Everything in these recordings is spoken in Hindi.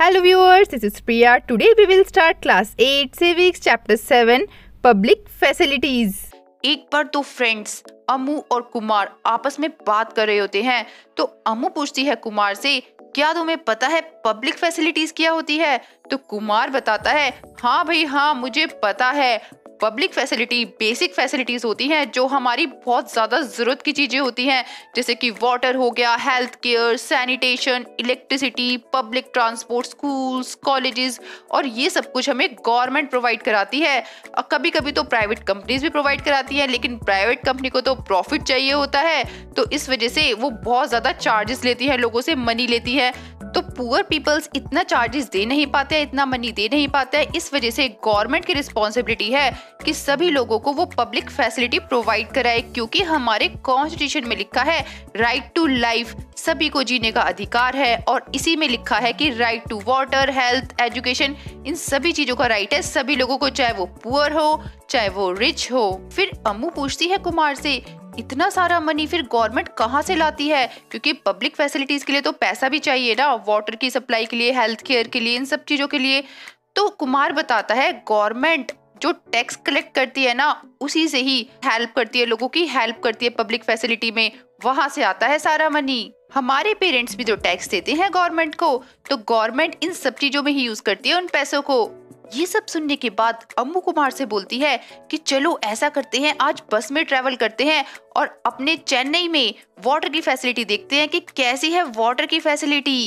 Hello viewers, this is Priya. Today we will start class 8 civics chapter 7 public facilities. एक बार तो फ्रेंड्स अमू और कुमार आपस में बात कर रहे होते हैं तो अमू पूछती है कुमार से क्या तुम्हें पता है पब्लिक फैसिलिटीज क्या होती है तो कुमार बताता है हाँ भाई हाँ मुझे पता है पब्लिक फैसिलिटी बेसिक फैसिलिटीज़ होती हैं जो हमारी बहुत ज़्यादा ज़रूरत की चीज़ें होती हैं जैसे कि वाटर हो गया health care sanitation electricity public transport schools colleges और ये सब कुछ हमें गवर्नमेंट प्रोवाइड कराती है और कभी कभी तो प्राइवेट कंपनीज भी प्रोवाइड कराती हैं लेकिन प्राइवेट कंपनी को तो प्रॉफिट चाहिए होता है तो इस वजह से वो बहुत ज़्यादा चार्जेस लेती है लोगों से मनी लेती है तो पुअर पीपल्स इतना चार्जेस दे नहीं पाते हैं इतना मनी दे नहीं पाते हैं इस वजह से गवर्नमेंट की रिस्पॉन्सिबिलिटी है कि सभी लोगों को वो पब्लिक फैसिलिटी प्रोवाइड कराए क्योंकि हमारे कॉन्स्टिट्यूशन में लिखा है राइट टू लाइफ सभी को जीने का अधिकार है और इसी में लिखा है कि right to water health education इन सभी चीज़ों का राइट है सभी लोगों को चाहे वो पुअर हो चाहे वो रिच हो फिर अम्मू पूछती है कुमार से इतना सारा मनी फिर गवर्नमेंट कहाँ से लाती है क्योंकि पब्लिक फैसिलिटीज़ के लिए तो पैसा भी चाहिए ना वाटर की सप्लाई के लिए हेल्थ केयर के लिए इन सब चीज़ों के लिए तो कुमार बताता है गवर्नमेंट जो टैक्स कलेक्ट करती है ना उसी से ही हेल्प करती है लोगों की हेल्प करती है पब्लिक फैसिलिटी में वहाँ से आता है सारा मनी हमारे पेरेंट्स भी जो टैक्स देते हैं गवर्नमेंट को तो गवर्नमेंट इन सब चीजों में ही यूज करती है उन पैसों को ये सब सुनने के बाद अम्मू कुमार से बोलती है कि चलो ऐसा करते हैं आज बस में ट्रेवल करते हैं और अपने चेन्नई में वाटर की फैसिलिटी देखते हैं कि कैसी है वाटर की फैसिलिटी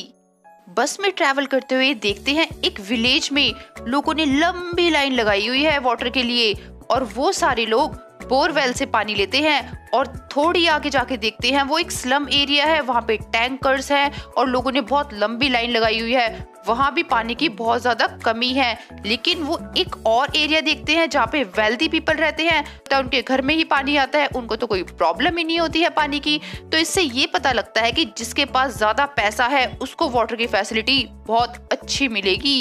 बस में ट्रैवल करते हुए देखते हैं एक विलेज में लोगों ने लंबी लाइन लगाई हुई है वाटर के लिए और वो सारे लोग बोरवेल से पानी लेते हैं और थोड़ी आगे जाके देखते हैं वो एक स्लम एरिया है वहाँ पे टैंकर्स हैं और लोगों ने बहुत लंबी लाइन लगाई हुई है वहाँ भी पानी की बहुत ज़्यादा कमी है लेकिन वो एक और एरिया देखते हैं जहाँ पे वेल्दी पीपल रहते हैं तो उनके घर में ही पानी आता है उनको तो कोई प्रॉब्लम ही नहीं होती है पानी की तो इससे ये पता लगता है कि जिसके पास ज़्यादा पैसा है उसको वाटर की फैसिलिटी बहुत अच्छी मिलेगी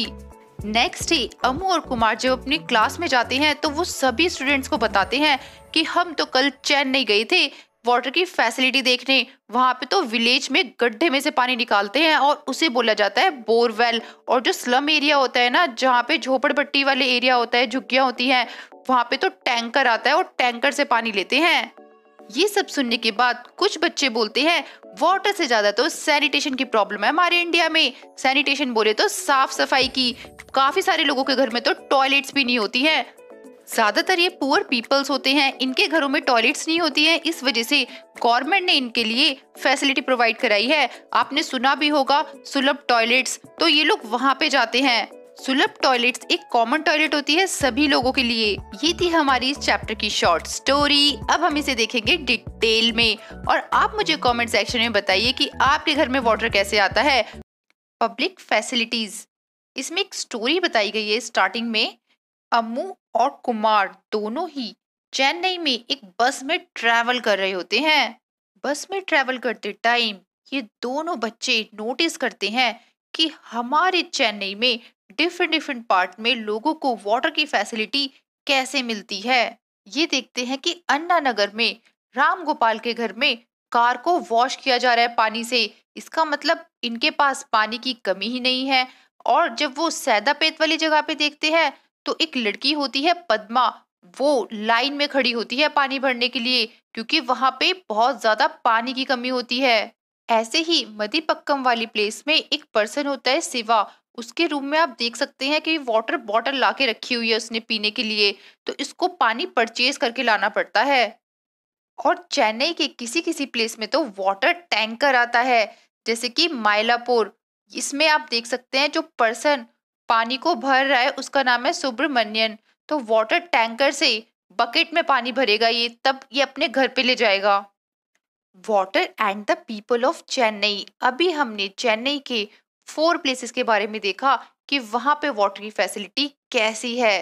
नेक्स्ट डे अमू और कुमार जब अपनी क्लास में जाते हैं तो वो सभी स्टूडेंट्स को बताते हैं कि हम तो कल चेन्नई गए थे वाटर की फैसिलिटी देखने वहां पे तो विलेज में गड्ढे में से पानी निकालते हैं और उसे बोला जाता है बोरवेल और जो स्लम एरिया होता है ना जहाँ पे झोपड़पट्टी वाले एरिया होता है झुग्गियाँ होती हैं वहाँ पे तो टैंकर आता है और टैंकर से पानी लेते हैं ये सब सुनने के बाद कुछ बच्चे बोलते हैं वाटर से ज्यादा तो सैनिटेशन की प्रॉब्लम है हमारे इंडिया में सैनिटेशन बोले तो साफ सफाई की काफी सारे लोगों के घर में तो टॉयलेट्स भी नहीं होती है ज़्यादातर ये पुअर पीपल्स होते हैं इनके घरों में टॉयलेट्स नहीं होती हैं इस वजह से गवर्नमेंट ने इनके लिए फैसिलिटी प्रोवाइड कराई है आपने सुना भी होगा सुलभ टॉयलेट्स तो ये लोग वहाँ पे जाते हैं सुलभ टॉयलेट्स एक कॉमन टॉयलेट होती है सभी लोगों के लिए ये थी हमारी इस चैप्टर की शॉर्ट स्टोरी अब हम इसे देखेंगे डिटेल में और आप मुझे कमेंट सेक्शन में बताइए कि आपके घर में वाटर कैसे आता है पब्लिक फैसिलिटीज इसमें एक स्टोरी बताई गई है स्टार्टिंग में अम्मू और कुमार दोनों ही चेन्नई में एक बस में ट्रैवल कर रहे होते हैं बस में ट्रैवल करते टाइम ये दोनों बच्चे नोटिस करते हैं कि हमारे चेन्नई में डिफरेंट डिफरेंट पार्ट में लोगों को वाटर की फैसिलिटी कैसे मिलती है ये देखते हैं कि अन्ना नगर में राम गोपाल के घर में कार को वॉश किया जा रहा है पानी से इसका मतलब इनके पास पानी की कमी ही नहीं है और जब वो सैदापेत वाली जगह पे देखते हैं तो एक लड़की होती है पद्मा वो लाइन में खड़ी होती है पानी भरने के लिए क्योंकि वहां पे बहुत ज्यादा पानी की कमी होती है ऐसे ही मदीपक्कम वाली प्लेस में एक पर्सन होता है सिवा उसके रूम में आप देख सकते हैं कि वाटर बॉटल ला के रखी हुई है उसने पीने के लिए तो इसको पानी परचेज करके लाना पड़ता है और चेन्नई के किसी किसी प्लेस में तो वाटर टैंकर आता है जैसे कि माइलापुर इसमें आप देख सकते हैं जो पर्सन पानी को भर रहा है उसका नाम है सुब्रमण्यन तो वाटर टैंकर से बकेट में पानी भरेगा ये तब ये अपने घर पे ले जाएगा water and the people of Chennai अभी हमने चेन्नई के फोर प्लेसेस के बारे में देखा कि वहाँ पे वाटर की फैसिलिटी कैसी है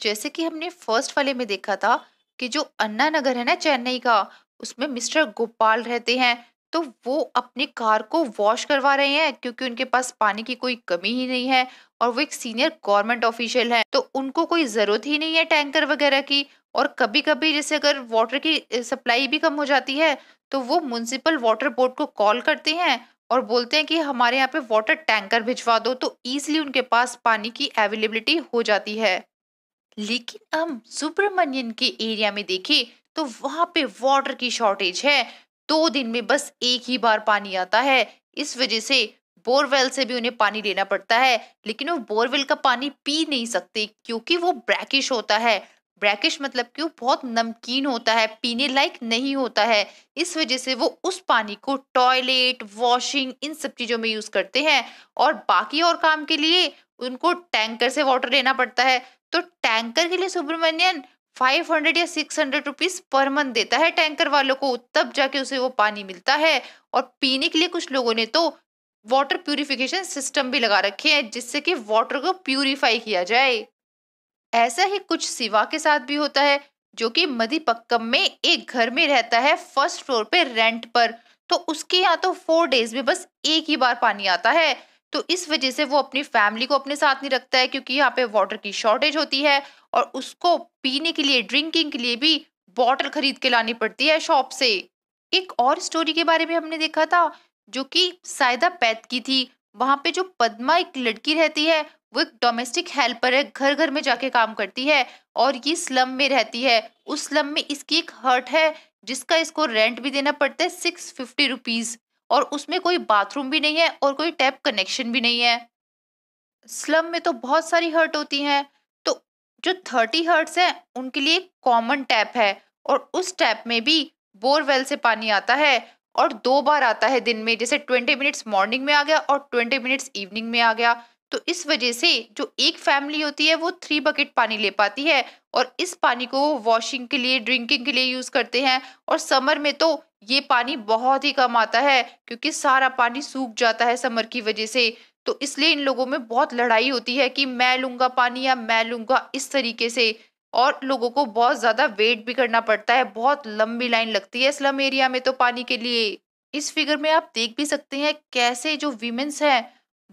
जैसे कि हमने फर्स्ट वाले में देखा था कि जो अन्ना नगर है ना चेन्नई का उसमें मिस्टर गोपाल रहते हैं तो वो अपने कार को वॉश करवा रहे हैं क्योंकि उनके पास पानी की कोई कमी ही नहीं है और वो एक सीनियर गवर्नमेंट ऑफिशियल है तो उनको कोई ज़रूरत ही नहीं है टैंकर वगैरह की और कभी कभी जैसे अगर वाटर की सप्लाई भी कम हो जाती है तो वो म्यूनसिपल वाटर बोर्ड को कॉल करते हैं और बोलते हैं कि हमारे यहाँ पे वाटर टैंकर भिजवा दो तो ईजिली उनके पास पानी की अवेलेबिलिटी हो जाती है लेकिन हम सुब्रमण्यन के एरिया में देखें तो वहाँ पे वाटर की शॉर्टेज है दो दिन में बस एक ही बार पानी आता है इस वजह से बोरवेल से भी उन्हें पानी लेना पड़ता है लेकिन वो बोरवेल का पानी पी नहीं सकते क्योंकि वो ब्रैकिश होता है ब्रैकिश मतलब कि वो बहुत नमकीन होता है पीने लायक नहीं होता है इस वजह से वो उस पानी को टॉयलेट वॉशिंग इन सब चीज़ों में यूज़ करते हैं और बाकी और काम के लिए उनको टैंकर से वाटर लेना पड़ता है तो टैंकर के लिए सुब्रमण्यन फाइव हंड्रेड या six hundred rupees per month देता है टैंकर वालों को तब जाके उसे वो पानी मिलता है और पीने के लिए कुछ लोगों ने तो वाटर प्यूरिफिकेशन सिस्टम भी लगा रखे हैं जिससे कि वाटर को प्यूरिफाई किया जाए ऐसा ही कुछ सिवा के साथ भी होता है जो कि मदीपक्कम में एक घर में रहता है फर्स्ट फ्लोर पे रेंट पर तो उसके यहाँ तो फोर डेज में बस एक ही बार पानी आता है तो इस वजह से वो अपनी फैमिली को अपने साथ नहीं रखता है क्योंकि यहाँ पे वाटर की शॉर्टेज होती है और उसको पीने के लिए ड्रिंकिंग के लिए भी बॉटल खरीद के लानी पड़ती है शॉप से एक और स्टोरी के बारे में हमने देखा था जो कि सायदा पैद की थी वहाँ पे जो पद्मा एक लड़की रहती है वो एक डोमेस्टिक हेल्पर है घर घर में जाके काम करती है और ये स्लम में रहती है उस स्लम में इसकी एक हर्ट है जिसका इसको रेंट भी देना पड़ता है सिक्स फिफ्टी रुपीज़ और उसमें कोई बाथरूम भी नहीं है और कोई टैप कनेक्शन भी नहीं है स्लम में तो बहुत सारी हर्ट होती हैं तो जो थर्टी हर्ट्स हैं उनके लिए कॉमन टैप है और उस टैप में भी बोरवेल से पानी आता है और दो बार आता है दिन में जैसे ट्वेंटी मिनट्स मॉर्निंग में आ गया और ट्वेंटी मिनट्स इवनिंग में आ गया तो इस वजह से जो एक फैमिली होती है वो थ्री बकेट पानी ले पाती है और इस पानी को वॉशिंग के लिए ड्रिंकिंग के लिए यूज़ करते हैं और समर में तो ये पानी बहुत ही कम आता है क्योंकि सारा पानी सूख जाता है समर की वजह से तो इसलिए इन लोगों में बहुत लड़ाई होती है कि मैं लूँगा पानी या मैं लूँगा इस तरीके से और लोगों को बहुत ज़्यादा वेट भी करना पड़ता है बहुत लंबी लाइन लगती है स्लम एरिया में तो पानी के लिए इस फिगर में आप देख भी सकते हैं कैसे जो वीमेंस हैं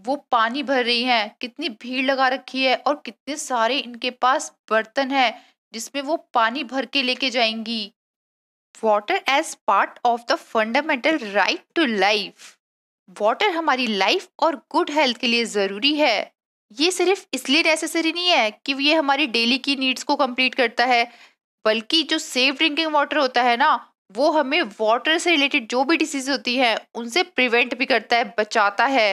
वो पानी भर रही हैं कितनी भीड़ लगा रखी है और कितने सारे इनके पास बर्तन है जिसमें वो पानी भर के लेके जाएंगी water as part of the fundamental right to life water हमारी लाइफ और गुड हेल्थ के लिए ज़रूरी है ये सिर्फ इसलिए नेसेसरी नहीं है कि ये हमारी डेली की नीड्स को कंप्लीट करता है बल्कि जो सेफ ड्रिंकिंग वाटर होता है ना वो हमें वाटर से रिलेटेड जो भी डिसीज होती है उनसे प्रिवेंट भी करता है बचाता है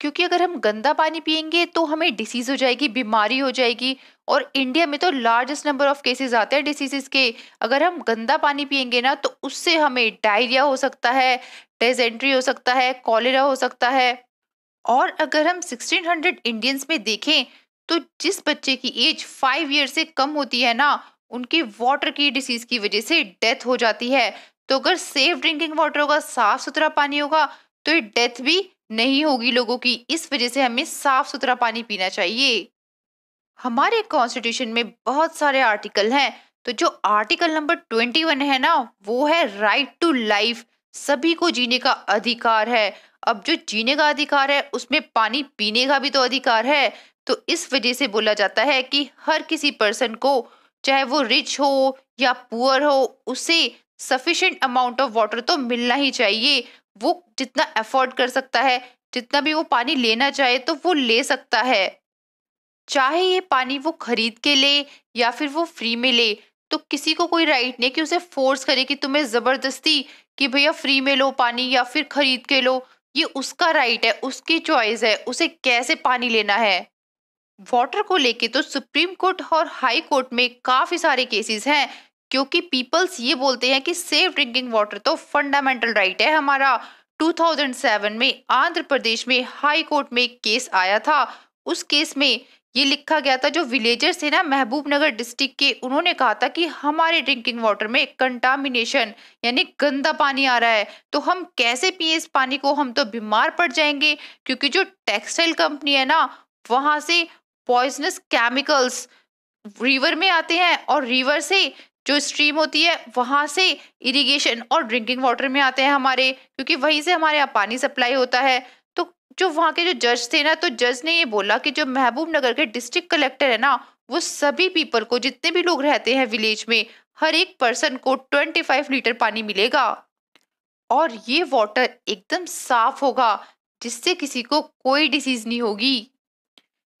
क्योंकि अगर हम गंदा पानी पियेंगे तो हमें डिसीज़ हो जाएगी बीमारी हो जाएगी और इंडिया में तो लार्जेस्ट नंबर ऑफ केसेस आते हैं डिसीजेज के अगर हम गंदा पानी पियेंगे ना तो उससे हमें डायरिया हो सकता है डेजेंट्री हो सकता है कॉलेरा हो सकता है और अगर हम 1600 इंडियंस में देखें तो जिस बच्चे की एज फाइव ईयर से कम होती है ना उनकी वाटर की डिसीज की वजह से डेथ हो जाती है तो अगर सेफ ड्रिंकिंग वाटर होगा साफ सुथरा पानी होगा तो ये डेथ भी नहीं होगी लोगों की इस वजह से हमें साफ सुथरा पानी पीना चाहिए हमारे कॉन्स्टिट्यूशन में बहुत सारे आर्टिकल हैं तो जो आर्टिकल नंबर ट्वेंटी वन है ना वो है राइट टू लाइफ सभी को जीने का अधिकार है अब जो जीने का अधिकार है उसमें पानी पीने का भी तो अधिकार है तो इस वजह से बोला जाता है कि हर किसी पर्सन को चाहे वो रिच हो या पुअर हो उसे सफिशेंट अमाउंट ऑफ वाटर तो मिलना ही चाहिए वो जितना अफोर्ड कर सकता है जितना भी वो पानी लेना चाहे तो वो ले सकता है चाहे ये पानी वो खरीद के ले या फिर वो फ्री में ले तो किसी को कोई राइट नहीं कि उसे फोर्स करे कि तुम्हें ज़बरदस्ती कि भैया फ्री में लो पानी या फिर खरीद के लो ये उसका राइट है उसकी चॉइस है उसे कैसे पानी लेना है वाटर को लेके तो सुप्रीम कोर्ट और हाई कोर्ट में काफ़ी सारे केसेस हैं क्योंकि पीपल्स ये बोलते हैं कि सेफ ड्रिंकिंग वाटर तो फंडामेंटल राइट right है हमारा 2007 में आंध्र प्रदेश में हाई कोर्ट में एक केस आया था उस केस में ये लिखा गया था जो विलेजर्स है ना महबूब नगर डिस्ट्रिक्ट के उन्होंने कहा था कि हमारे ड्रिंकिंग वाटर में कंटामिनेशन यानी गंदा पानी आ रहा है तो हम कैसे पिए इस पानी को हम तो बीमार पड़ जाएंगे क्योंकि जो टेक्सटाइल कंपनी है ना वहाँ से पॉइजनस केमिकल्स रिवर में आते हैं और रिवर से जो स्ट्रीम होती है वहाँ से इरिगेशन और ड्रिंकिंग वाटर में आते हैं हमारे क्योंकि वहीं से हमारे यहाँ पानी सप्लाई होता है तो जो वहाँ के जो जज थे ना तो जज ने ये बोला कि जो महबूब नगर के डिस्ट्रिक्ट कलेक्टर है ना वो सभी पीपल को जितने भी लोग रहते हैं विलेज में हर एक पर्सन को ट्वेंटी फाइव लीटर पानी मिलेगा और ये वाटर एकदम साफ होगा जिससे किसी को कोई डिसीज नहीं होगी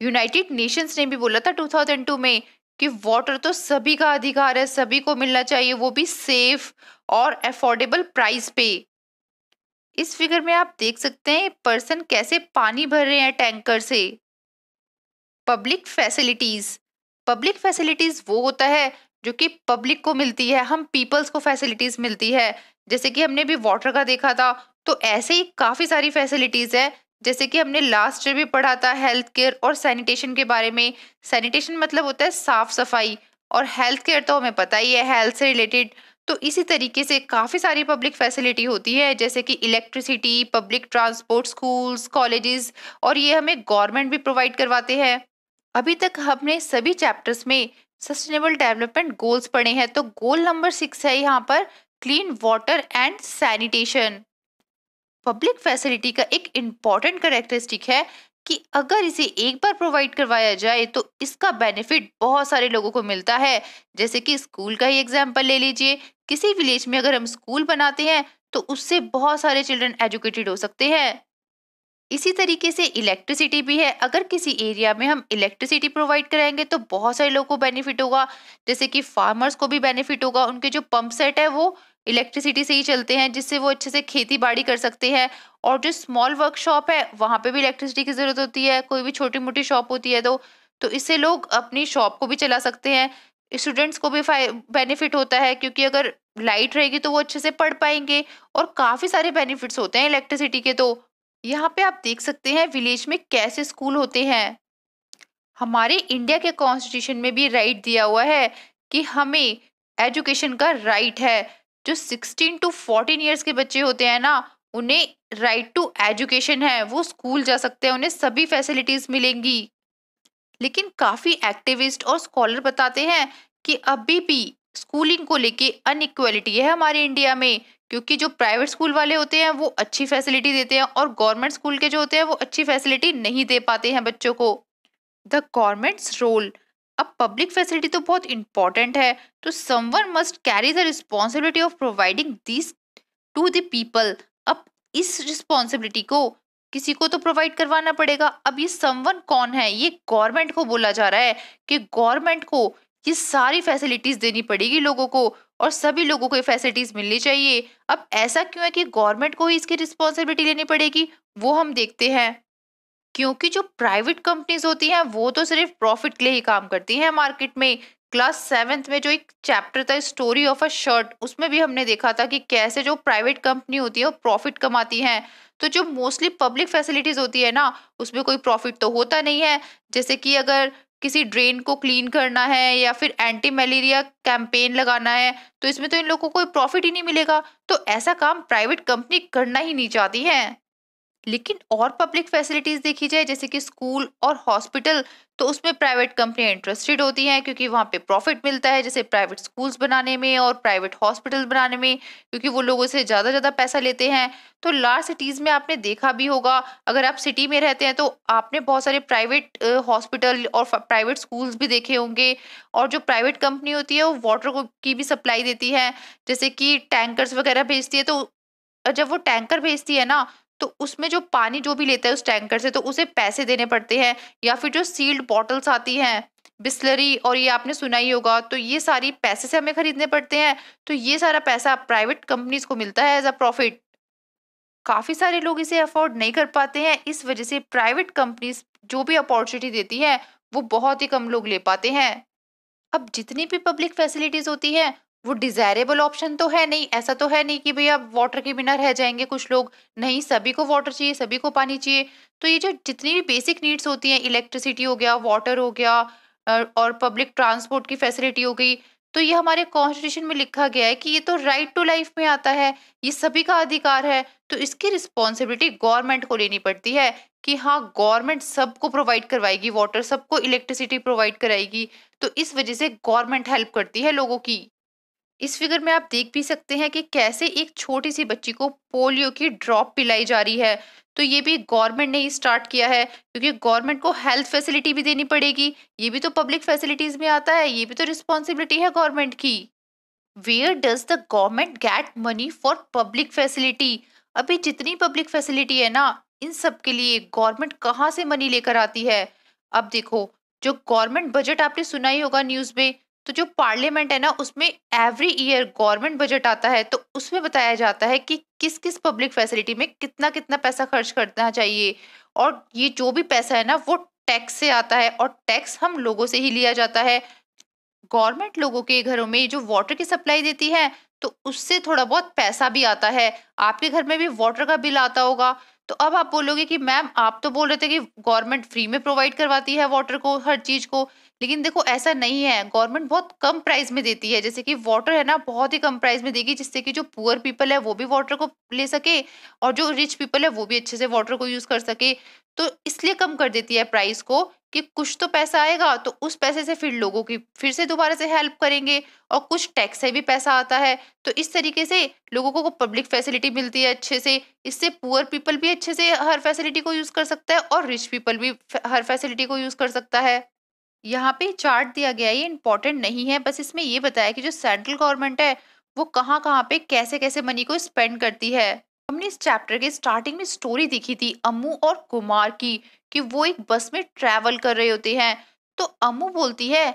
यूनाइटेड नेशंस ने भी बोला था 2002 में कि वाटर तो सभी का अधिकार है सभी को मिलना चाहिए वो भी सेफ और अफोर्डेबल प्राइस पे इस फिगर में आप देख सकते हैं पर्सन कैसे पानी भर रहे हैं टैंकर से पब्लिक फैसिलिटीज पब्लिक फैसिलिटीज वो होता है जो कि पब्लिक को मिलती है हम पीपल्स को फैसिलिटीज मिलती है जैसे कि हमने भी वाटर का देखा था तो ऐसे ही काफ़ी सारी फैसिलिटीज़ है जैसे कि हमने लास्ट ईयर भी पढ़ा था हेल्थ केयर और सैनिटेशन के बारे में सैनिटेशन मतलब होता है साफ़ सफाई और हेल्थ केयर तो हमें पता ही है हेल्थ से रिलेटेड तो इसी तरीके से काफ़ी सारी पब्लिक फैसिलिटी होती है जैसे कि electricity public transport schools colleges और ये हमें गवर्नमेंट भी प्रोवाइड करवाते हैं अभी तक हमने सभी चैप्टर्स में सस्टेनेबल डेवलपमेंट गोल्स पढ़े हैं तो गोल नंबर सिक्स है यहाँ पर clean water and sanitation public facility का एक इम्पॉर्टेंट करेक्टरिस्टिक है कि अगर इसे एक बार प्रोवाइड करवाया जाए तो इसका बेनिफिट बहुत सारे लोगों को मिलता है जैसे कि स्कूल का ही एग्जाम्पल ले लीजिए किसी विलेज में अगर हम स्कूल बनाते हैं तो उससे बहुत सारे चिल्ड्रन एजुकेटेड हो सकते हैं इसी तरीके से इलेक्ट्रिसिटी भी है अगर किसी एरिया में हम इलेक्ट्रिसिटी प्रोवाइड कराएंगे तो बहुत सारे लोगों को बेनिफिट होगा जैसे कि फार्मर्स को भी बेनिफिट होगा उनके जो पंप सेट है वो इलेक्ट्रिसिटी से ही चलते हैं जिससे वो अच्छे से खेती बाड़ी कर सकते हैं और जो स्मॉल वर्कशॉप है वहाँ पे भी इलेक्ट्रिसिटी की ज़रूरत होती है कोई भी छोटी मोटी शॉप होती है तो तो इससे लोग अपनी शॉप को भी चला सकते हैं स्टूडेंट्स को भी बेनिफिट होता है क्योंकि अगर लाइट रहेगी तो वो अच्छे से पढ़ पाएंगे और काफ़ी सारे बेनिफिट्स होते हैं इलेक्ट्रिसिटी के तो यहाँ पे आप देख सकते हैं विलेज में कैसे स्कूल होते हैं हमारे इंडिया के कॉन्स्टिट्यूशन में भी राइट दिया हुआ है कि हमें एजुकेशन का राइट है जो सिक्सटीन टू फोर्टीन ईयर्स के बच्चे होते हैं ना उन्हें राइट टू एजुकेशन है वो स्कूल जा सकते हैं उन्हें सभी फैसिलिटीज मिलेंगी लेकिन काफ़ी एक्टिविस्ट और स्कॉलर बताते हैं कि अभी भी स्कूलिंग को लेके अनइक्वलिटी है हमारे इंडिया में क्योंकि जो प्राइवेट स्कूल वाले होते हैं वो अच्छी फैसिलिटी देते हैं और गवर्नमेंट स्कूल के जो होते हैं वो अच्छी फैसिलिटी नहीं दे पाते हैं बच्चों को द गवर्नमेंट्स रोल अब पब्लिक फैसिलिटी तो बहुत इंपॉर्टेंट है तो someone must carry the responsibility of providing this to people अब इस रिस्पॉन्सिबिलिटी को किसी को तो प्रोवाइड करवाना पड़ेगा अब ये समवन कौन है ये गवर्नमेंट को बोला जा रहा है कि गवर्नमेंट को ये सारी फैसिलिटीज़ देनी पड़ेगी लोगों को और सभी लोगों को ये फैसिलिटीज़ मिलनी चाहिए अब ऐसा क्यों है कि गवर्नमेंट को ही इसकी रिस्पॉन्सिबिलिटी लेनी पड़ेगी वो हम देखते हैं क्योंकि जो प्राइवेट कंपनीज होती हैं वो तो सिर्फ प्रॉफिट के लिए ही काम करती हैं मार्केट में क्लास सेवेंथ में जो एक चैप्टर था स्टोरी ऑफ अ शर्ट उसमें भी हमने देखा था कि कैसे जो प्राइवेट कंपनी होती है वो प्रॉफिट कमाती हैं तो जो मोस्टली पब्लिक फैसिलिटीज़ होती है ना उसमें कोई प्रॉफिट तो होता नहीं है जैसे कि अगर किसी ड्रेन को क्लीन करना है या फिर एंटी मलेरिया कैंपेन लगाना है तो इसमें तो इन लोगों को कोई प्रॉफिट ही नहीं मिलेगा तो ऐसा काम प्राइवेट कंपनी करना ही नहीं चाहती है लेकिन और पब्लिक फैसिलिटीज़ देखी जाए जैसे कि स्कूल और हॉस्पिटल तो उसमें प्राइवेट कंपनियां इंटरेस्टेड होती हैं क्योंकि वहाँ पे प्रॉफिट मिलता है जैसे प्राइवेट स्कूल्स बनाने में और प्राइवेट हॉस्पिटल बनाने में क्योंकि वो लोगों से ज़्यादा ज़्यादा पैसा लेते हैं तो लार्ज सिटीज़ में आपने देखा भी होगा अगर आप सिटी में रहते हैं तो आपने बहुत सारे प्राइवेट हॉस्पिटल और प्राइवेट स्कूल्स भी देखे होंगे और जो प्राइवेट कंपनी होती है वो वाटर की भी सप्लाई देती है जैसे कि टैंकर्स वगैरह भेजती है तो जब वो टैंकर भेजती है ना तो उसमें जो पानी जो भी लेता है उस टैंकर से तो उसे पैसे देने पड़ते हैं या फिर जो सील्ड बॉटल्स आती हैं बिस्लरी और ये आपने सुना ही होगा तो ये सारी पैसे से हमें खरीदने पड़ते हैं तो ये सारा पैसा प्राइवेट कंपनीज को मिलता है एज अ प्रॉफिट काफ़ी सारे लोग इसे अफोर्ड नहीं कर पाते हैं इस वजह से प्राइवेट कंपनीज जो भी अपॉर्चुनिटी देती हैं वो बहुत ही कम लोग ले पाते हैं अब जितनी भी पब्लिक फैसिलिटीज़ होती हैं वो डिज़ायरेबल ऑप्शन तो है नहीं ऐसा तो है नहीं कि भैया वाटर के बिना रह जाएंगे कुछ लोग नहीं सभी को वाटर चाहिए सभी को पानी चाहिए तो ये जो जितनी भी बेसिक नीड्स होती हैं इलेक्ट्रिसिटी हो गया वाटर हो गया और पब्लिक ट्रांसपोर्ट की फैसिलिटी हो गई तो ये हमारे कॉन्स्टिट्यूशन में लिखा गया है कि ये तो राइट टू लाइफ में आता है ये सभी का अधिकार है तो इसकी रिस्पॉन्सिबिलिटी गवर्नमेंट को लेनी पड़ती है कि हाँ गवर्नमेंट सबको प्रोवाइड करवाएगी वाटर सबको इलेक्ट्रिसिटी प्रोवाइड कराएगी तो इस वजह से गवर्नमेंट हेल्प करती है लोगों की इस फिगर में आप देख भी सकते हैं कि कैसे एक छोटी सी बच्ची को पोलियो की ड्रॉप पिलाई जा रही है तो ये भी गवर्नमेंट ने ही स्टार्ट किया है क्योंकि गवर्नमेंट को हेल्थ फैसिलिटी भी देनी पड़ेगी ये भी तो पब्लिक फैसिलिटीज़ में आता है ये भी तो रिस्पॉन्सिबिलिटी है गवर्नमेंट की where does the government get money for public facility अभी जितनी पब्लिक फैसिलिटी है ना इन सब के लिए गवर्नमेंट कहाँ से मनी लेकर आती है अब देखो जो गवर्नमेंट बजट आपने सुना ही होगा न्यूज़ में तो जो पार्लियामेंट है ना उसमें एवरी ईयर गवर्नमेंट बजट आता है तो उसमें बताया जाता है कि किस किस पब्लिक फैसिलिटी में कितना कितना पैसा खर्च करना चाहिए और ये जो भी पैसा है ना वो टैक्स से आता है और टैक्स हम लोगों से ही लिया जाता है गवर्नमेंट लोगों के घरों में जो वाटर की सप्लाई देती है तो उससे थोड़ा बहुत पैसा भी आता है आपके घर में भी वाटर का बिल आता होगा तो अब आप बोलोगे कि मैम आप तो बोल रहे थे कि गवर्नमेंट फ्री में प्रोवाइड करवाती है वाटर को हर चीज़ को लेकिन देखो ऐसा नहीं है गवर्नमेंट बहुत कम प्राइस में देती है जैसे कि वाटर है ना बहुत ही कम प्राइस में देगी जिससे कि जो पुअर पीपल है वो भी वाटर को ले सके और जो रिच पीपल है वो भी अच्छे से वाटर को यूज़ कर सके तो इसलिए कम कर देती है प्राइस को कि कुछ तो पैसा आएगा तो उस पैसे से फिर लोगों की फिर से दोबारा से हेल्प करेंगे और कुछ टैक्स से भी पैसा आता है तो इस तरीके से लोगों को पब्लिक फैसिलिटी मिलती है अच्छे से इससे पुअर पीपल भी अच्छे से हर फैसिलिटी को यूज़ कर सकता है और रिच पीपल भी हर फैसिलिटी को यूज़ कर सकता है यहाँ पे चार्ट दिया गया है ये इंपॉर्टेंट नहीं है बस इसमें ये बताया कि जो सेंट्रल गवर्नमेंट है वो कहाँ कहाँ पे कैसे कैसे मनी को स्पेंड करती है हमने इस चैप्टर के स्टार्टिंग में स्टोरी देखी थी अम्मू और कुमार की कि वो एक बस में ट्रैवल कर रहे होते हैं तो अमू बोलती है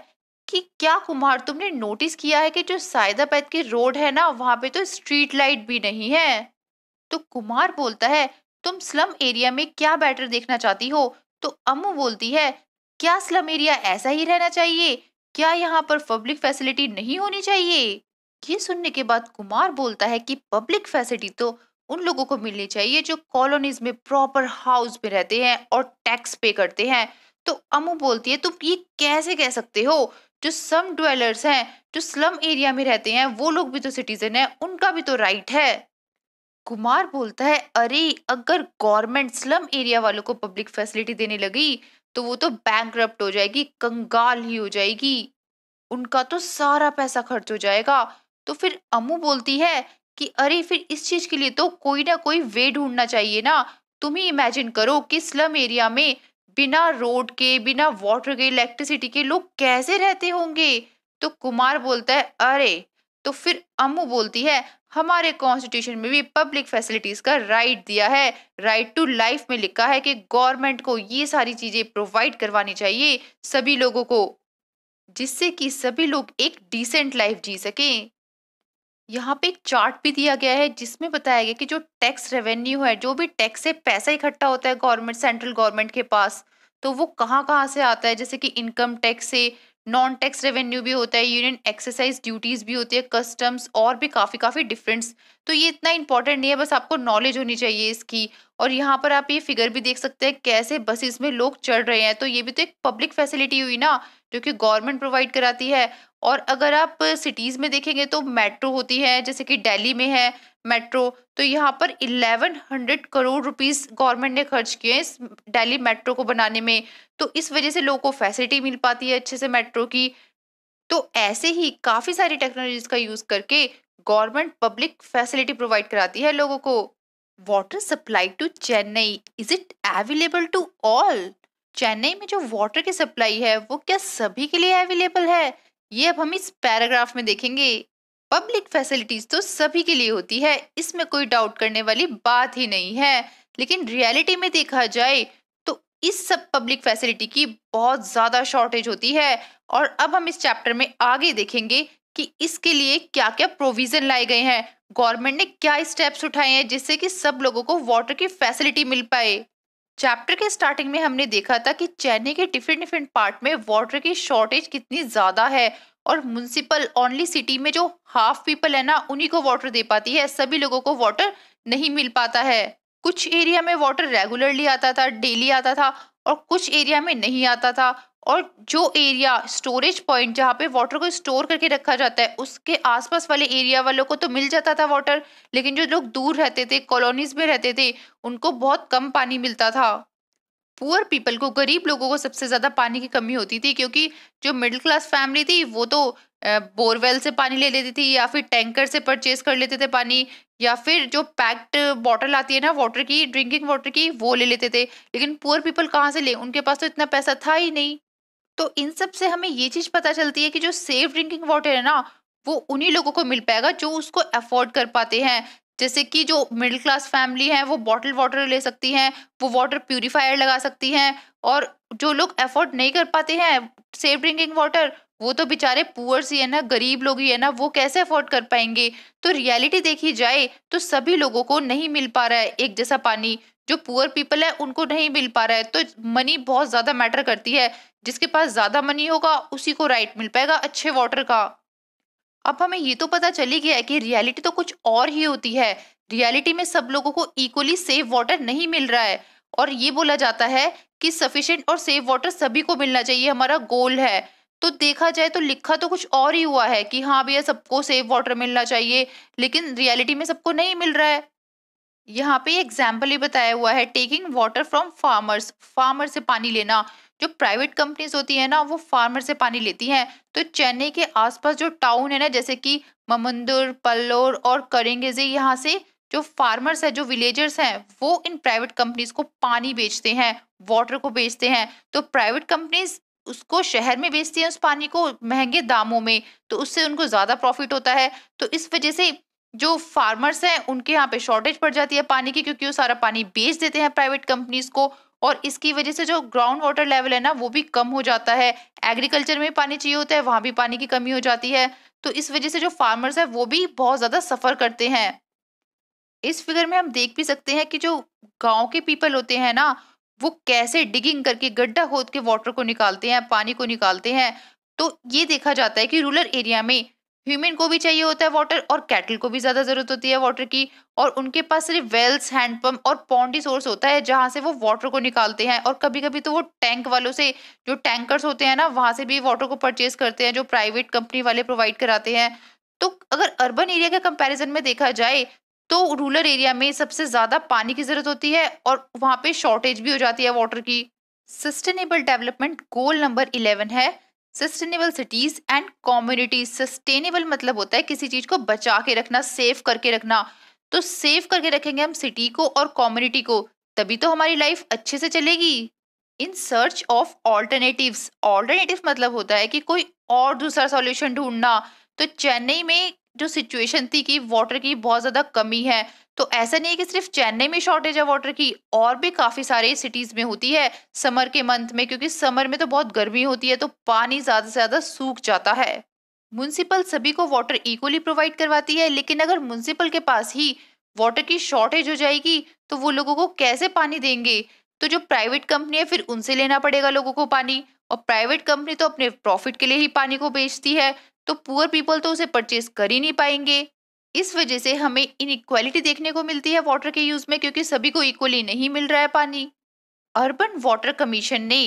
कि क्या कुमार तुमने नोटिस किया है कि जो सायदाबाद के रोड है ना वहाँ पे तो स्ट्रीट लाइट भी नहीं है तो कुमार बोलता है तुम स्लम एरिया में क्या बेटर देखना चाहती हो तो अमू बोलती है क्या स्लम एरिया ऐसा ही रहना चाहिए क्या यहाँ पर पब्लिक फैसिलिटी नहीं होनी चाहिए ये सुनने के बाद कुमार बोलता है कि पब्लिक फैसिलिटी तो उन लोगों को मिलनी चाहिए जो कॉलोनीज में प्रॉपर हाउस में रहते हैं और टैक्स पे करते हैं तो अमू बोलती है तुम ये कैसे कह सकते हो जो सम ड्वेलर्स हैं जो स्लम एरिया में रहते हैं वो लोग भी तो सिटीजन हैं उनका भी तो राइट है कुमार बोलता है अरे अगर गवर्नमेंट स्लम एरिया वालों को पब्लिक फैसिलिटी देने लगी तो वो तो बैंक हो जाएगी कंगाल ही हो जाएगी उनका तो सारा पैसा खर्च हो जाएगा तो फिर अमू बोलती है कि अरे फिर इस चीज के लिए तो कोई ना कोई वे ढूंढना चाहिए ना तुम ही इमेजिन करो कि स्लम एरिया में बिना रोड के बिना वाटर के इलेक्ट्रिसिटी के लोग कैसे रहते होंगे तो कुमार बोलता है अरे तो फिर अमू बोलती है हमारे कॉन्स्टिट्यूशन में भी पब्लिक फैसिलिटीज का राइट दिया है राइट टू लाइफ में लिखा है कि गवर्नमेंट को ये सारी चीजें प्रोवाइड करवानी चाहिए सभी लोगों को जिससे कि सभी लोग एक डिसेंट लाइफ जी सकें यहाँ पे एक चार्ट भी दिया गया है जिसमें बताया गया कि जो टैक्स रेवेन्यू है जो भी टैक्स से पैसा इकट्ठा होता है गवर्नमेंट सेंट्रल गवर्नमेंट के पास तो वो कहाँ कहाँ से आता है जैसे कि इनकम टैक्स से नॉन टैक्स रेवेन्यू भी होता है यूनियन एक्सरसाइज ड्यूटीज भी होती है कस्टम्स और भी काफ़ी काफ़ी डिफरेंस तो ये इतना इंपॉर्टेंट नहीं है बस आपको नॉलेज होनी चाहिए इसकी और यहाँ पर आप ये फिगर भी देख सकते हैं कैसे बसेस में लोग चढ़ रहे हैं तो ये भी तो एक पब्लिक फैसिलिटी हुई ना जो कि गवर्नमेंट प्रोवाइड कराती है और अगर आप सिटीज़ में देखेंगे तो मेट्रो होती है जैसे कि दिल्ली में है मेट्रो तो यहाँ पर 1100 करोड़ रुपीस गवर्नमेंट ने खर्च किए हैं इस दिल्ली मेट्रो को बनाने में तो इस वजह से लोगों को फैसिलिटी मिल पाती है अच्छे से मेट्रो की तो ऐसे ही काफ़ी सारी टेक्नोलॉजीज का यूज़ करके गवर्नमेंट पब्लिक फैसिलिटी प्रोवाइड कराती है लोगों को water supply to Chennai is it available to all Chennai में जो वाटर की सप्लाई है वो क्या सभी के लिए अवेलेबल है ये अब हम इस पैराग्राफ में देखेंगे पब्लिक फैसिलिटीज तो सभी के लिए होती है इसमें कोई डाउट करने वाली बात ही नहीं है लेकिन रियलिटी में देखा जाए तो इस सब पब्लिक फैसिलिटी की बहुत ज़्यादा शॉर्टेज होती है और अब हम इस चैप्टर में आगे देखेंगे कि इसके लिए क्या क्या प्रोविज़न लाए गए हैं गवर्नमेंट ने क्या स्टेप्स उठाए हैं जिससे कि सब लोगों को वाटर की फैसिलिटी मिल पाए चैप्टर के स्टार्टिंग में हमने देखा था कि चेन्नई के डिफरेंट डिफरेंट पार्ट में वाटर की शॉर्टेज कितनी ज़्यादा है और म्यूनसिपल ओनली सिटी में जो हाफ पीपल है ना उन्हीं को वाटर दे पाती है सभी लोगों को वाटर नहीं मिल पाता है कुछ एरिया में वाटर रेगुलरली आता था डेली आता था और कुछ एरिया में नहीं आता था और जो एरिया स्टोरेज पॉइंट जहाँ पे वाटर को स्टोर करके रखा जाता है उसके आसपास वाले एरिया वालों को तो मिल जाता था वाटर लेकिन जो लोग दूर रहते थे कॉलोनीज में रहते थे उनको बहुत कम पानी मिलता था पुअर पीपल को गरीब लोगों को सबसे ज़्यादा पानी की कमी होती थी क्योंकि जो मिडिल क्लास फैमिली थी वो तो बोरवेल से पानी ले लेती थी या फिर टैंकर से परचेज कर लेते थे पानी या फिर जो पैक्ड बॉटल आती है ना वाटर की ड्रिंकिंग वाटर की वो ले लेते थे लेकिन पुअर पीपल कहाँ से ले उनके पास तो इतना पैसा था ही नहीं तो इन सब से हमें ये चीज़ पता चलती है कि जो सेफ ड्रिंकिंग वाटर है ना वो उन्हीं लोगों को मिल पाएगा जो उसको अफोर्ड कर पाते हैं जैसे कि जो मिडिल क्लास फैमिली है वो बॉटल वाटर ले सकती हैं वो वाटर प्यूरिफायर लगा सकती हैं और जो लोग अफोर्ड नहीं कर पाते हैं सेफ ड्रिंकिंग वाटर वो तो बेचारे पुअर्स ही है ना गरीब लोग ही है ना वो कैसे अफोर्ड कर पाएंगे तो रियलिटी देखी जाए तो सभी लोगों को नहीं मिल पा रहा है एक जैसा पानी जो पुअर पीपल है उनको नहीं मिल पा रहा है तो मनी बहुत ज़्यादा मैटर करती है जिसके पास ज़्यादा मनी होगा उसी को राइट मिल पाएगा अच्छे वाटर का अब हमें ये तो पता चली गया है कि रियलिटी तो कुछ और ही होती है रियलिटी में सब लोगों को इक्वली सेफ वाटर नहीं मिल रहा है और ये बोला जाता है कि सफिशेंट और सेफ वाटर सभी को मिलना चाहिए हमारा गोल है तो देखा जाए तो लिखा तो कुछ और ही हुआ है कि हाँ भैया सबको सेफ वाटर मिलना चाहिए लेकिन रियलिटी में सबको नहीं मिल रहा है यहाँ पे एग्जाम्पल भी बताया हुआ है taking water from farmers farmer से पानी लेना जो प्राइवेट कंपनीज होती है ना वो फार्मर से पानी लेती हैं तो चेन्नई के आसपास जो टाउन है ना जैसे कि ममंदुर पल्लोर और करेंगेजे यहाँ से जो फार्मर्स है जो विलेजर्स हैं वो इन प्राइवेट कंपनीज को पानी बेचते हैं वाटर को बेचते हैं तो प्राइवेट कंपनीज उसको शहर में बेचती हैं उस पानी को महंगे दामों में तो उससे उनको ज़्यादा प्रॉफिट होता है तो इस वजह से जो फार्मर्स हैं उनके यहाँ पे शॉर्टेज पड़ जाती है पानी की क्योंकि वो सारा पानी बेच देते हैं प्राइवेट कंपनीज को और इसकी वजह से जो ग्राउंड वाटर लेवल है ना वो भी कम हो जाता है एग्रीकल्चर में पानी चाहिए होता है वहाँ भी पानी की कमी हो जाती है तो इस वजह से जो फार्मर्स है वो भी बहुत ज़्यादा सफ़र करते हैं इस फिगर में हम देख भी सकते हैं कि जो गांव के पीपल होते हैं ना वो कैसे डिगिंग करके गड्ढा खोद के वाटर को निकालते हैं पानी को निकालते हैं तो ये देखा जाता है कि रूरल एरिया में ह्यूमन को भी चाहिए होता है वाटर और कैटल को भी ज़्यादा ज़रूरत होती है वाटर की और उनके पास सिर्फ वेल्स हैंडपम्प और पॉन्डी सोर्स होता है जहाँ से वो वाटर को निकालते हैं और कभी कभी तो वो टैंक वालों से जो टैंकर्स होते हैं ना वहाँ से भी वाटर को परचेज करते हैं जो प्राइवेट कंपनी वाले प्रोवाइड कराते हैं तो अगर अर्बन एरिया के कंपेरिजन में देखा जाए तो रूरल एरिया में सबसे ज़्यादा पानी की ज़रूरत होती है और वहाँ पे शॉर्टेज भी हो जाती है वाटर की sustainable development goal number eleven है sustainable cities and communities sustainable मतलब होता है किसी चीज़ को बचा के रखना सेफ करके रखना तो सेफ करके रखेंगे हम सिटी को और कम्युनिटी को तभी तो हमारी लाइफ अच्छे से चलेगी in search of alternative alternative मतलब होता है कि कोई और दूसरा सॉल्यूशन ढूंढना तो चेन्नई में जो सिचुएशन थी कि वाटर की बहुत ज़्यादा कमी है तो ऐसा नहीं है कि सिर्फ चेन्नई में शॉर्टेज है वाटर की और भी काफ़ी सारे सिटीज़ में होती है समर के मंथ में क्योंकि समर में तो बहुत गर्मी होती है तो पानी ज़्यादा से ज़्यादा सूख जाता है म्यूनसिपल सभी को वाटर इक्वली प्रोवाइड करवाती है लेकिन अगर म्यूनसिपल के पास ही वाटर की शॉर्टेज हो जाएगी तो वो लोगों को कैसे पानी देंगे तो जो प्राइवेट कंपनी है फिर उनसे लेना पड़ेगा लोगों को पानी और प्राइवेट कंपनी तो अपने प्रॉफिट के लिए ही पानी को बेचती है तो पुअर पीपल तो उसे परचेज कर ही नहीं पाएंगे इस वजह से हमें इनक्वालिटी देखने को मिलती है वाटर के यूज़ में क्योंकि सभी को इक्वली नहीं मिल रहा है पानी अर्बन वाटर कमीशन ने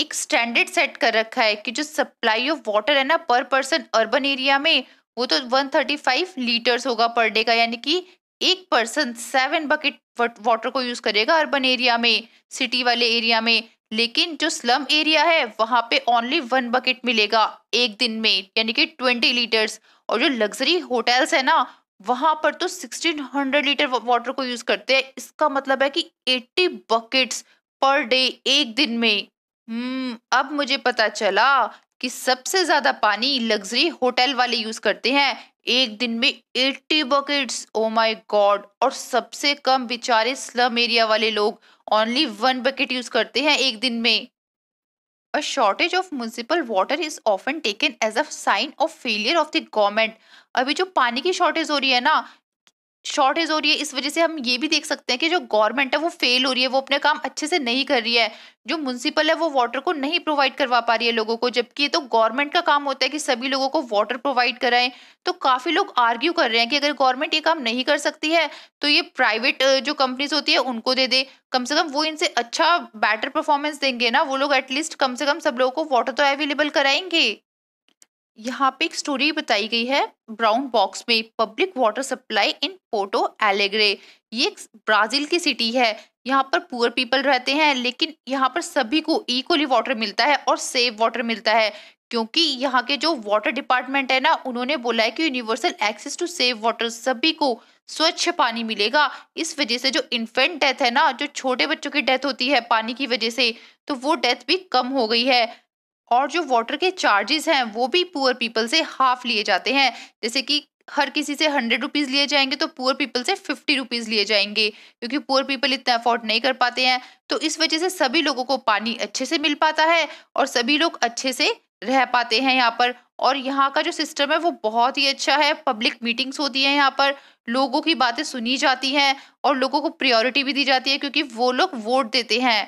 एक स्टैंडर्ड सेट कर रखा है कि जो सप्लाई ऑफ वाटर है ना पर पर्सन अर्बन एरिया में वो तो 135 लीटर्स होगा पर डे का यानी कि एक पर्सन सेवन बकेट वाटर को यूज़ करेगा अर्बन एरिया में सिटी वाले एरिया में लेकिन जो स्लम एरिया है वहाँ पे ओनली वन बकेट मिलेगा एक दिन में यानी कि ट्वेंटी लीटर्स और जो लग्जरी होटल्स है ना वहाँ पर तो सिक्सटीन हंड्रेड लीटर वाटर को यूज़ करते हैं इसका मतलब है कि एट्टी बकेट्स पर डे एक दिन में हम्म अब मुझे पता चला कि सबसे ज़्यादा पानी लग्जरी होटल वाले यूज़ करते हैं एक दिन में 80 बकेट्स ओ माय गॉड और सबसे कम बेचारे स्लम एरिया वाले लोग ओनली वन बकेट यूज करते हैं एक दिन में a shortage of municipal water is often taken as a sign of failure of the government अभी जो पानी की शॉर्टेज हो रही है ना शॉर्टेज हो रही है इस वजह से हम ये भी देख सकते हैं कि जो गवर्नमेंट है वो फेल हो रही है वो अपने काम अच्छे से नहीं कर रही है जो म्यूनसिपल है वो वाटर को नहीं प्रोवाइड करवा पा रही है लोगों को जबकि ये तो गवर्नमेंट का काम होता है कि सभी लोगों को वाटर प्रोवाइड कराएं तो काफ़ी लोग आर्ग्यू कर रहे हैं कि अगर गवर्नमेंट ये काम नहीं कर सकती है तो ये प्राइवेट जो कंपनीज होती है उनको दे दे कम से कम वो इनसे अच्छा बेटर परफॉर्मेंस देंगे ना वो लोग एटलीस्ट कम से कम सब लोगों को वाटर तो अवेलेबल कराएंगे यहाँ पे एक स्टोरी बताई गई है ब्राउन बॉक्स में public water supply in Porto Alegre ये एक ब्राज़ील की सिटी है यहाँ पर पुअर पीपल रहते हैं लेकिन यहाँ पर सभी को इक्वली वाटर मिलता है और सेव वाटर मिलता है क्योंकि यहाँ के जो वाटर डिपार्टमेंट है ना उन्होंने बोला है कि universal access to safe water सभी को स्वच्छ पानी मिलेगा इस वजह से जो इन्फेंट डेथ है ना जो छोटे बच्चों की डेथ होती है पानी की वजह से तो वो डेथ भी कम हो गई है और जो वाटर के चार्जेस हैं वो भी पुअर पीपल से हाफ लिए जाते हैं जैसे कि हर किसी से हंड्रेड रुपीज़ लिए जाएंगे तो पुअर पीपल से फिफ्टी रुपीज़ लिए जाएंगे क्योंकि पुअर पीपल इतना अफोर्ड नहीं कर पाते हैं तो इस वजह से सभी लोगों को पानी अच्छे से मिल पाता है और सभी लोग अच्छे से रह पाते हैं यहाँ पर और यहाँ का जो सिस्टम है वो बहुत ही अच्छा है पब्लिक मीटिंग्स होती हैं यहाँ पर लोगों की बातें सुनी जाती हैं और लोगों को प्रायोरिटी भी दी जाती है क्योंकि वो लोग वोट देते हैं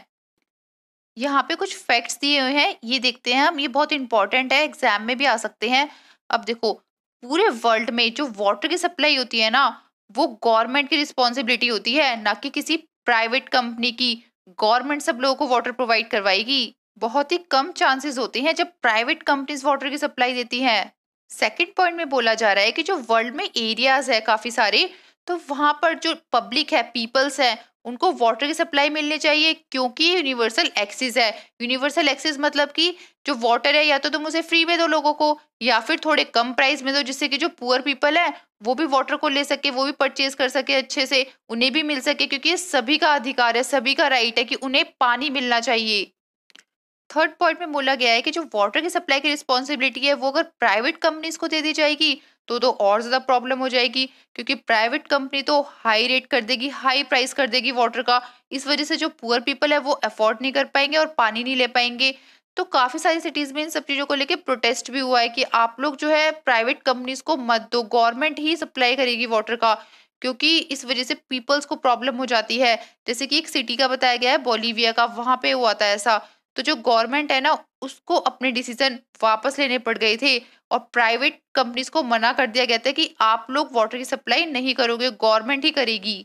यहाँ पे कुछ फैक्ट्स दिए हुए हैं ये देखते हैं हम ये बहुत इंपॉर्टेंट है एग्जाम में भी आ सकते हैं अब देखो पूरे वर्ल्ड में जो वाटर की सप्लाई होती है ना वो गवर्नमेंट की रिस्पॉन्सिबिलिटी होती है ना कि किसी प्राइवेट कंपनी की गवर्नमेंट सब लोगों को वाटर प्रोवाइड करवाएगी बहुत ही कम चांसेस होते हैं जब प्राइवेट कंपनीज वाटर की सप्लाई देती हैं सेकेंड पॉइंट में बोला जा रहा है कि जो वर्ल्ड में एरियाज है काफ़ी सारे तो वहाँ पर जो पब्लिक है पीपल्स है उनको वाटर की सप्लाई मिलनी चाहिए क्योंकि यूनिवर्सल एक्सेस है यूनिवर्सल एक्सेस मतलब कि जो वाटर है या तो तुम उसे फ्री में दो लोगों को या फिर थोड़े कम प्राइस में दो जिससे कि जो पुअर पीपल है वो भी वाटर को ले सके वो भी परचेज कर सके अच्छे से उन्हें भी मिल सके क्योंकि सभी का अधिकार है सभी का राइट है कि उन्हें पानी मिलना चाहिए थर्ड पॉइंट में बोला गया है कि जो वाटर की सप्लाई की रिस्पॉन्सिबिलिटी है वो अगर प्राइवेट कंपनीज को दे दी जाएगी तो तो और ज़्यादा प्रॉब्लम हो जाएगी क्योंकि प्राइवेट कंपनी तो हाई रेट कर देगी हाई प्राइस कर देगी वाटर का इस वजह से जो पुअर पीपल है वो अफोर्ड नहीं कर पाएंगे और पानी नहीं ले पाएंगे तो काफ़ी सारी सिटीज़ में इन सब चीज़ों को लेकर प्रोटेस्ट भी हुआ है कि आप लोग जो है प्राइवेट कंपनीज को मत दो गवर्नमेंट ही सप्लाई करेगी वाटर का क्योंकि इस वजह से पीपल्स को प्रॉब्लम हो जाती है जैसे कि एक सिटी का बताया गया है बोलीविया का वहाँ पे हुआ था ऐसा तो जो गवर्नमेंट है ना उसको अपने डिसीजन वापस लेने पड़ गए थे और प्राइवेट कंपनीज को मना कर दिया गया था कि आप लोग वाटर की सप्लाई नहीं करोगे गवर्नमेंट ही करेगी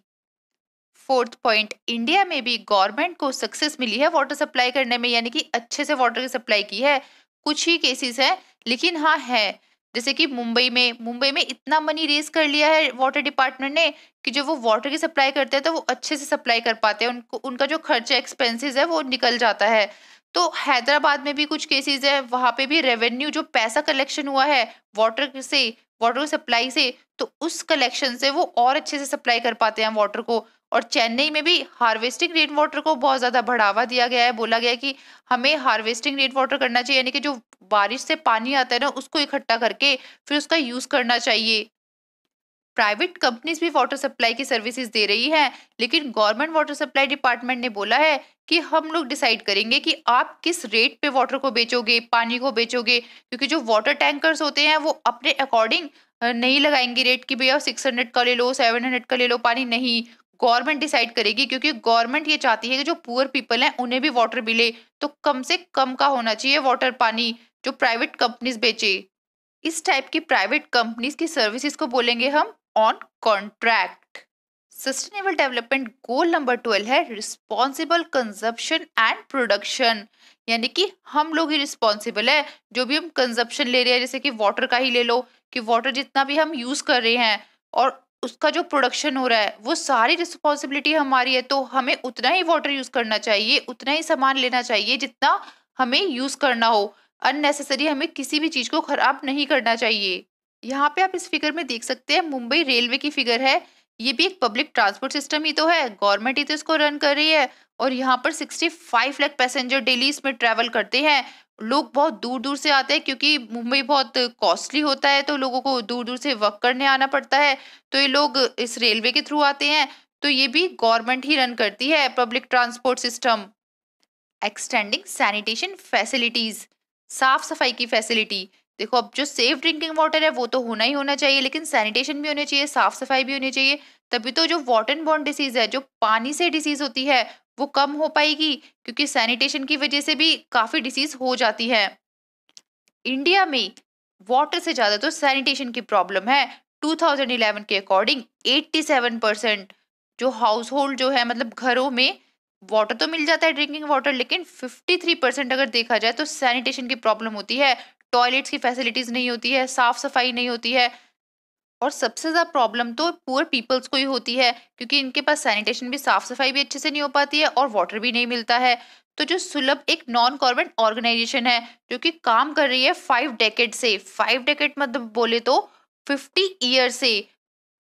फोर्थ पॉइंट इंडिया में भी गवर्नमेंट को सक्सेस मिली है वाटर सप्लाई करने में यानी कि अच्छे से वाटर की सप्लाई की है कुछ ही केसेस हैं लेकिन हाँ है जैसे कि मुंबई में मुंबई में इतना मनी रेज कर लिया है वाटर डिपार्टमेंट ने कि जो वो वाटर की सप्लाई करते हैं तो वो अच्छे से सप्लाई कर पाते हैं उनको उनका जो खर्चा एक्सपेंसिस है वो निकल जाता है तो हैदराबाद में भी कुछ केसेस है वहाँ पे भी रेवेन्यू जो पैसा कलेक्शन हुआ है वाटर से वाटर सप्लाई से तो उस कलेक्शन से वो और अच्छे से सप्लाई कर पाते हैं वाटर को और चेन्नई में भी हार्वेस्टिंग रेन वाटर को बहुत ज़्यादा बढ़ावा दिया गया है बोला गया है कि हमें हार्वेस्टिंग रेन वाटर करना चाहिए यानी कि जो बारिश से पानी आता है ना उसको इकट्ठा करके फिर उसका यूज़ करना चाहिए प्राइवेट कंपनीज भी वाटर सप्लाई की सर्विसेज दे रही हैं लेकिन गवर्नमेंट वाटर सप्लाई डिपार्टमेंट ने बोला है कि हम लोग डिसाइड करेंगे कि आप किस रेट पे वाटर को बेचोगे पानी को बेचोगे क्योंकि जो वाटर टैंकर्स होते हैं वो अपने अकॉर्डिंग नहीं लगाएंगे रेट की भैया सिक्स हंड्रेड का ले लो सेवन हंड्रेड का ले लो पानी नहीं गवर्नमेंट डिसाइड करेगी क्योंकि गवर्नमेंट ये चाहती है कि जो पुअर पीपल हैं उन्हें भी वाटर मिले तो कम से कम का होना चाहिए वाटर पानी जो प्राइवेट कंपनीज बेचे इस टाइप की प्राइवेट कंपनीज की सर्विसेज को बोलेंगे हम on contract sustainable development goal number twelve है रिस्पॉन्सिबल कंजप्शन एंड प्रोडक्शन यानी कि हम लोग ही रिस्पॉन्सिबल है जो भी हम कंजप्शन ले रहे हैं जैसे कि वाटर का ही ले लो कि वाटर जितना भी हम यूज़ कर रहे हैं और उसका जो प्रोडक्शन हो रहा है वो सारी रिस्पॉन्सिबिलिटी हमारी है तो हमें उतना ही वाटर यूज़ करना चाहिए उतना ही सामान लेना चाहिए जितना हमें यूज़ करना हो अननेसेसरी हमें किसी भी चीज़ को ख़राब नहीं करना चाहिए यहाँ पे आप इस फिगर में देख सकते हैं मुंबई रेलवे की फिगर है ये भी एक पब्लिक ट्रांसपोर्ट सिस्टम ही तो है गवर्नमेंट ही तो इसको रन कर रही है और यहाँ पर 65 लाख पैसेंजर डेली इसमें ट्रैवल करते हैं लोग बहुत दूर दूर से आते हैं क्योंकि मुंबई बहुत कॉस्टली होता है तो लोगों को दूर दूर से वर्क करने आना पड़ता है तो ये लोग इस रेलवे के थ्रू आते हैं तो ये भी गवर्नमेंट ही रन करती है public transport system extending sanitation facilities साफ सफाई की फैसिलिटी देखो अब जो सेफ ड्रिंकिंग वाटर है वो तो होना ही होना चाहिए लेकिन सैनिटेशन भी होना चाहिए साफ सफाई भी होनी चाहिए तभी तो जो वाटर बॉन्ड डिसीज है जो पानी से डिसीज होती है वो कम हो पाएगी क्योंकि सैनिटेशन की वजह से भी काफ़ी डिसीज हो जाती है इंडिया में वाटर से ज़्यादा तो सैनिटेशन की प्रॉब्लम है 2011 के अकॉर्डिंग 87 परसेंट जो हाउस होल्ड जो है मतलब घरों में वाटर तो मिल जाता है ड्रिंकिंग वाटर लेकिन 53 परसेंट अगर देखा जाए तो सैनिटेशन की प्रॉब्लम होती है टॉयलेट्स की फैसिलिटीज़ नहीं होती है साफ़ सफाई नहीं होती है और सबसे ज़्यादा प्रॉब्लम तो पुअर पीपल्स को ही होती है क्योंकि इनके पास सैनिटेशन भी साफ़ सफाई भी अच्छे से नहीं हो पाती है और वाटर भी नहीं मिलता है तो जो सुलभ एक नॉन गवर्नमेंट ऑर्गेनाइजेशन है जो कि काम कर रही है फाइव डेकेड से फाइव डेकेड मतलब बोले तो फिफ्टी ईयर से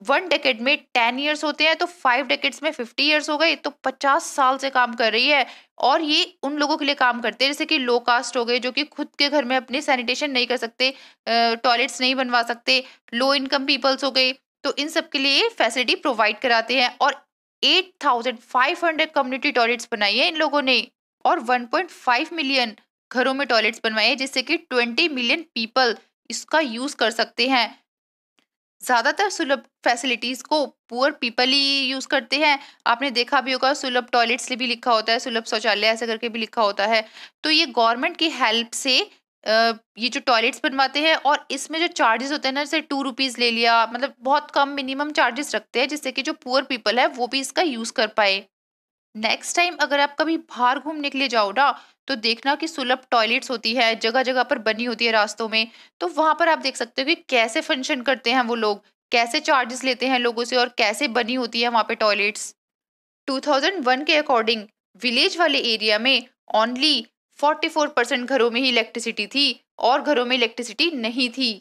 वन डेकेड में टेन ईयर्स होते हैं तो फाइव डेकेड्स में फिफ्टी ईयर्स हो गए तो पचास साल से काम कर रही है और ये उन लोगों के लिए काम करते हैं जैसे कि लो कास्ट हो गए जो कि खुद के घर में अपने सैनिटेशन नहीं कर सकते टॉयलेट्स नहीं बनवा सकते लो इनकम पीपल्स हो गए तो इन सब के लिए फैसिलिटी प्रोवाइड कराते हैं और हंड्रेड कम्युनिटी टॉयलेट्स बनाई है इन लोगों ने और फाइव मिलियन घरों में टॉयलेट्स बनवाए हैं जिससे कि ट्वेंटी मिलियन पीपल इसका यूज़ कर सकते हैं ज़्यादातर सुलभ फैसिलिटीज़ को पुअर पीपल ही यूज़ करते हैं आपने देखा भी होगा सुलभ टॉयलेट्स भी लिखा होता है सुलभ शौचालय ऐसे करके भी लिखा होता है तो ये गवर्नमेंट की हेल्प से ये जो टॉयलेट्स बनवाते हैं और इसमें जो चार्जेस होते हैं ना जैसे टू रुपीज़ ले लिया मतलब बहुत कम मिनिमम चार्जेस रखते हैं जिससे कि जो पुअर पीपल है वो भी इसका यूज़ कर पाए नेक्स्ट टाइम अगर आप कभी बाहर घूमने के लिए जाओ ना तो देखना कि सुलभ टॉयलेट्स होती है जगह जगह पर बनी होती है रास्तों में तो वहाँ पर आप देख सकते हो कि कैसे फंक्शन करते हैं वो लोग कैसे चार्जेस लेते हैं लोगों से और कैसे बनी होती है वहाँ पे टॉयलेट्स 2001 के अकॉर्डिंग विलेज वाले एरिया में ओनली 44 परसेंट घरों में ही इलेक्ट्रिसिटी थी और घरों में इलेक्ट्रिसिटी नहीं थी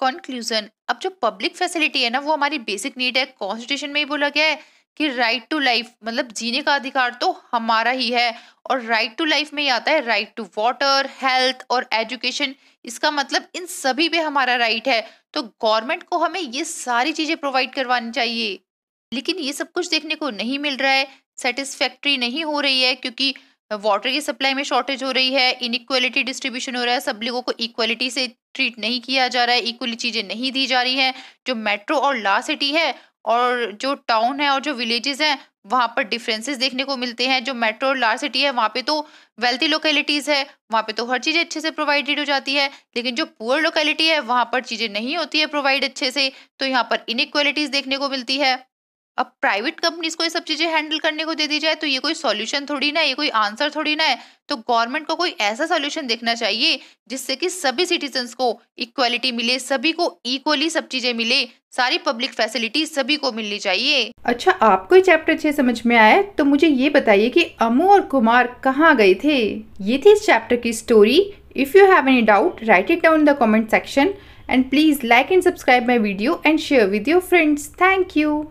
कंक्लूजन अब जो पब्लिक फैसिलिटी है ना वो हमारी बेसिक नीड है कॉन्स्टिट्यूशन में ही बोला गया है कि राइट टू लाइफ मतलब जीने का अधिकार तो हमारा ही है और राइट टू लाइफ में ही आता है राइट टू वाटर हेल्थ और एजुकेशन इसका मतलब इन सभी पे हमारा राइट है तो गवर्नमेंट को हमें ये सारी चीज़ें प्रोवाइड करवानी चाहिए लेकिन ये सब कुछ देखने को नहीं मिल रहा है सेटिस्फैक्ट्री नहीं हो रही है क्योंकि वाटर की सप्लाई में शॉर्टेज हो रही है इनक्वलिटी डिस्ट्रीब्यूशन हो रहा है सब लोगों को इक्वलिटी से ट्रीट नहीं किया जा रहा है इक्वली चीज़ें नहीं दी जा रही हैं जो मेट्रो और ला सिटी है और जो टाउन है और जो विलेजेस हैं वहाँ पर डिफरेंसेस देखने को मिलते हैं जो मेट्रो लार्ज सिटी है वहाँ पे तो वेल्थी लोकेलिटीज़ है वहाँ पे तो हर चीज़ अच्छे से प्रोवाइडेड हो जाती है लेकिन जो पुअर लोकेलिटी है वहाँ पर चीज़ें नहीं होती है प्रोवाइड अच्छे से तो यहाँ पर इनक्वालिटीज़ देखने को मिलती है अब प्राइवेट कंपनीज को ये सब चीज़ें हैंडल करने को दे दी जाए तो ये कोई सॉल्यूशन थोड़ी ना है ये कोई आंसर थोड़ी ना है तो गवर्नमेंट को कोई ऐसा सॉल्यूशन देखना चाहिए जिससे कि सभी सिटीजन्स को इक्वालिटी मिले सभी को इक्वली सब चीज़ें मिले सारी पब्लिक फैसिलिटी सभी को मिलनी चाहिए अच्छा आपको ये चैप्टर अच्छे समझ में आया तो मुझे ये बताइए कि अमू और कुमार कहाँ गए थे ये थी इस चैप्टर की story if you have any doubt write it down the comment section and please like and subscribe my video and share with your friends thank you